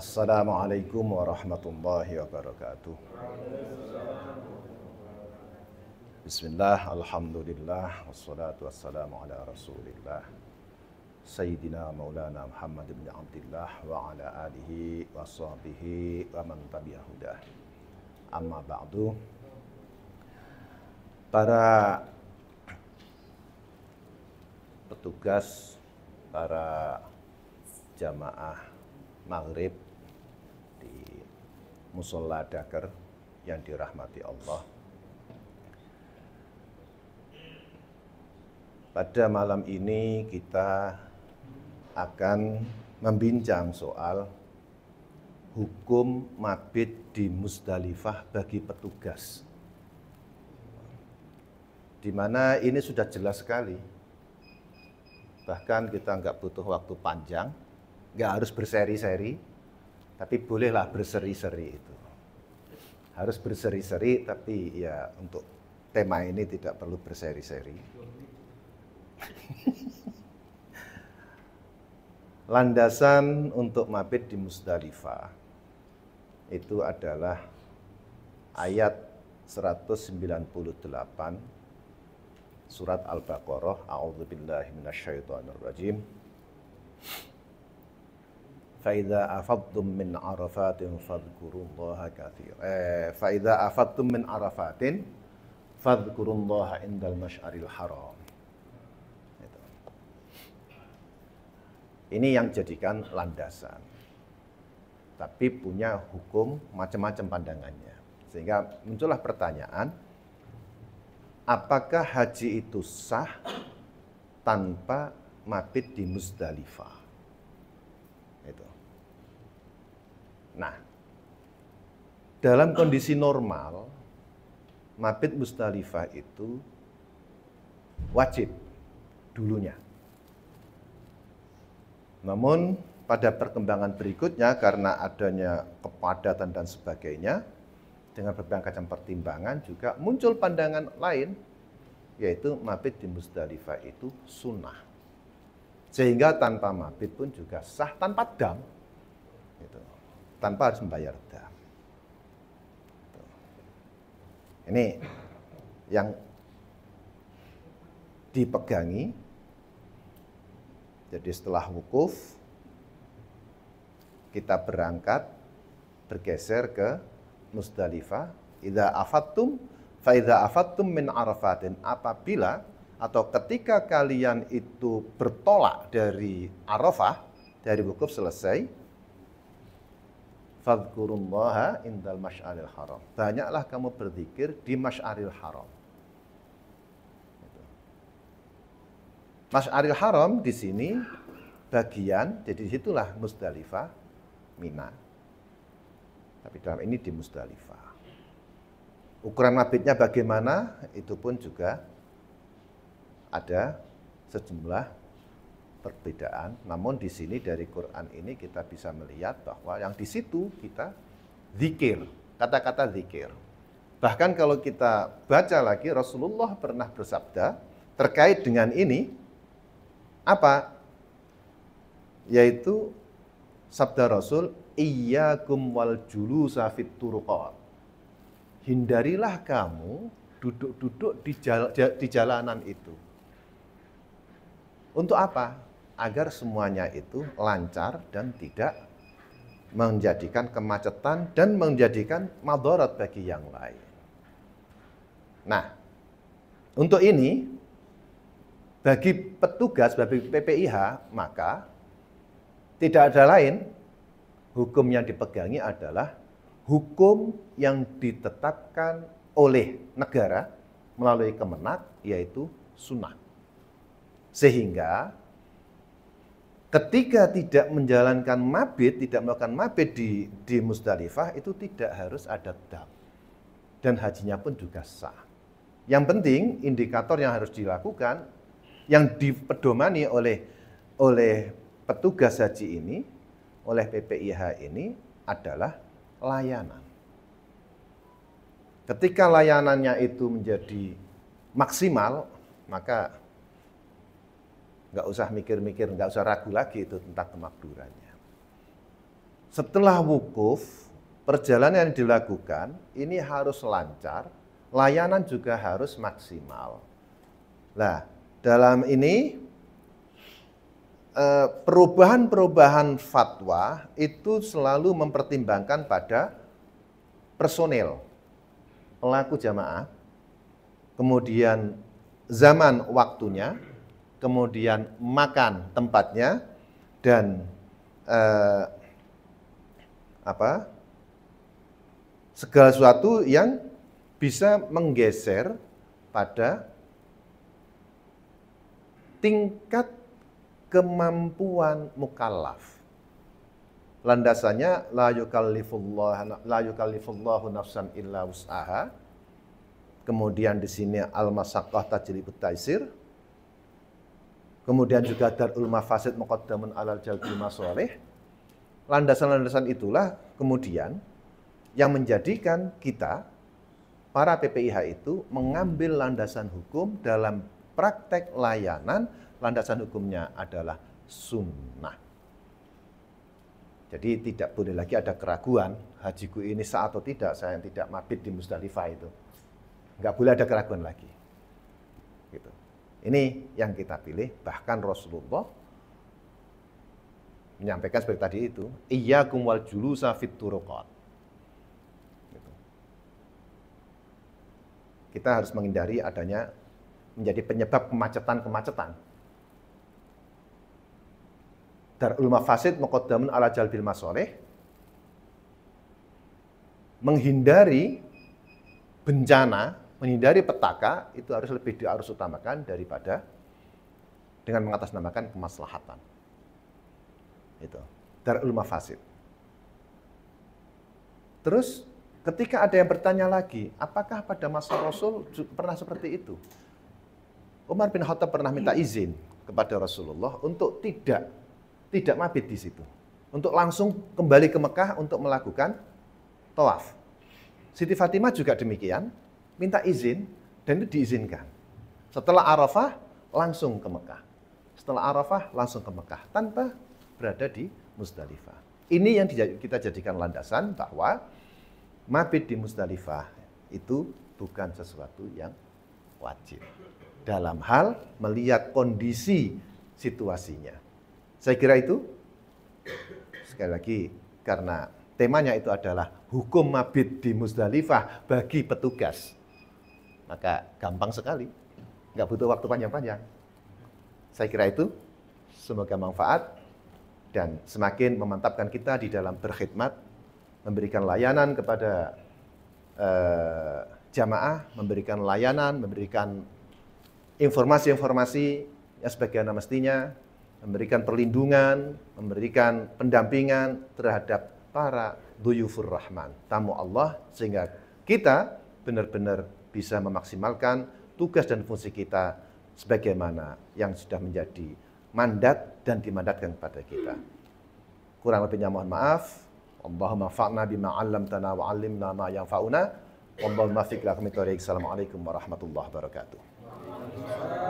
Assalamualaikum warahmatullahi wabarakatuh. Bismillah, alhamdulillah, wassalatu wassalamu ala rasulillah. Sayyidina Maulana Muhammad bin Abdullah wa ala alihi wa sahbihi wa man tabi'ahudah. Amma ba'du. Para petugas, para jamaah maghrib musola daker yang dirahmati Allah. Pada malam ini kita akan membincang soal hukum mabit di Musdalifah bagi petugas. Di mana ini sudah jelas sekali. Bahkan kita nggak butuh waktu panjang, nggak harus berseri-seri, tapi bolehlah berseri-seri itu. Harus berseri-seri, tapi ya untuk tema ini tidak perlu berseri-seri. Landasan untuk mabit di Musdalifah itu adalah ayat 198 surat Al-Baqarah. A'udzubillahiminasyaitonirrajim. rajim faida afadtum min arafatin fadhkurullaha kathir. eh faida afadtum min arafatin fadhkurullaha indal masyaril haram itu. ini yang jadikan landasan tapi punya hukum macam-macam pandangannya sehingga muncullah pertanyaan apakah haji itu sah tanpa mabit di Muzdalifah Nah, dalam kondisi normal, mabit mustalifah itu wajib dulunya. Namun pada perkembangan berikutnya karena adanya kepadatan dan sebagainya, dengan berbagai pertimbangan juga muncul pandangan lain yaitu mabit di mustalifah itu sunnah. Sehingga tanpa mabit pun juga sah tanpa dam. Gitu tanpa harus membayar Ini yang dipegangi. Jadi setelah wukuf, kita berangkat bergeser ke Musdalifah. Idza afattum fa idza afattum min arafatin. Apabila atau ketika kalian itu bertolak dari Arafah, dari wukuf selesai, Fadkurullaha indal masyaril haram. Banyaklah kamu berzikir di masyaril haram. Masyaril haram di sini bagian, jadi disitulah Musdalifah, Mina. Tapi dalam ini di Musdalifah. Ukuran mabitnya bagaimana, itu pun juga ada sejumlah perbedaan. Namun di sini dari Quran ini kita bisa melihat bahwa yang di situ kita zikir, kata-kata zikir. Bahkan kalau kita baca lagi Rasulullah pernah bersabda terkait dengan ini apa? Yaitu sabda Rasul, "Iyyakum wal julusa fit Hindarilah kamu duduk-duduk di jalanan itu. Untuk apa? agar semuanya itu lancar dan tidak menjadikan kemacetan dan menjadikan madorot bagi yang lain. Nah, untuk ini bagi petugas, bagi PPIH, maka tidak ada lain hukum yang dipegangi adalah hukum yang ditetapkan oleh negara melalui kemenak yaitu sunnah. Sehingga ketika tidak menjalankan mabit, tidak melakukan mabit di, di Musdalifah, itu tidak harus ada dam. Dan hajinya pun juga sah. Yang penting indikator yang harus dilakukan, yang dipedomani oleh oleh petugas haji ini, oleh PPIH ini adalah layanan. Ketika layanannya itu menjadi maksimal, maka nggak usah mikir-mikir, nggak usah ragu lagi itu tentang kemakmurannya. Setelah wukuf, perjalanan yang dilakukan ini harus lancar, layanan juga harus maksimal. Nah, dalam ini eh, perubahan-perubahan fatwa itu selalu mempertimbangkan pada personel pelaku jamaah, kemudian zaman waktunya, kemudian makan tempatnya dan eh, apa segala sesuatu yang bisa menggeser pada tingkat kemampuan mukallaf. Landasannya la yukallifullahu la yukallifullahu nafsan illa wus'aha. Kemudian di sini al-masaqah tajlibut taisir Kemudian juga darul mafasid muqaddamun alal jalbi masoleh. Landasan-landasan itulah kemudian yang menjadikan kita para PPIH itu mengambil landasan hukum dalam praktek layanan landasan hukumnya adalah sunnah. Jadi tidak boleh lagi ada keraguan hajiku ini sah atau tidak, saya yang tidak mabit di Musdalifah itu. Enggak boleh ada keraguan lagi. Ini yang kita pilih. Bahkan Rasulullah menyampaikan seperti tadi itu, iya wal julusa fit turuqat. Gitu. Kita harus menghindari adanya menjadi penyebab kemacetan-kemacetan. Dar ulama fasid muqaddamun ala jalbil masoleh. Menghindari bencana menghindari petaka itu harus lebih diarus utamakan daripada dengan mengatasnamakan kemaslahatan. Itu. Darul mafasid. Terus ketika ada yang bertanya lagi, apakah pada masa Rasul pernah seperti itu? Umar bin Khattab pernah minta izin kepada Rasulullah untuk tidak tidak mabit di situ. Untuk langsung kembali ke Mekah untuk melakukan tawaf. Siti Fatimah juga demikian, minta izin dan itu diizinkan. Setelah Arafah langsung ke Mekah. Setelah Arafah langsung ke Mekah tanpa berada di Musdalifah. Ini yang kita jadikan landasan bahwa mabit di Musdalifah itu bukan sesuatu yang wajib. Dalam hal melihat kondisi situasinya. Saya kira itu sekali lagi karena temanya itu adalah hukum mabit di Musdalifah bagi petugas. Maka gampang sekali, nggak butuh waktu panjang-panjang. Saya kira itu, semoga manfaat dan semakin memantapkan kita di dalam berkhidmat, memberikan layanan kepada eh, jamaah, memberikan layanan, memberikan informasi-informasi yang sebagaimana mestinya, memberikan perlindungan, memberikan pendampingan terhadap para duyufur rahman, tamu Allah, sehingga kita benar-benar bisa memaksimalkan tugas dan fungsi kita sebagaimana yang sudah menjadi mandat dan dimandatkan kepada kita. Kurang lebihnya mohon maaf. Allahumma fa'na bima 'allamtana wa 'allimna ma yanfa'una. Allahumma fikra kami Assalamualaikum warahmatullahi wabarakatuh.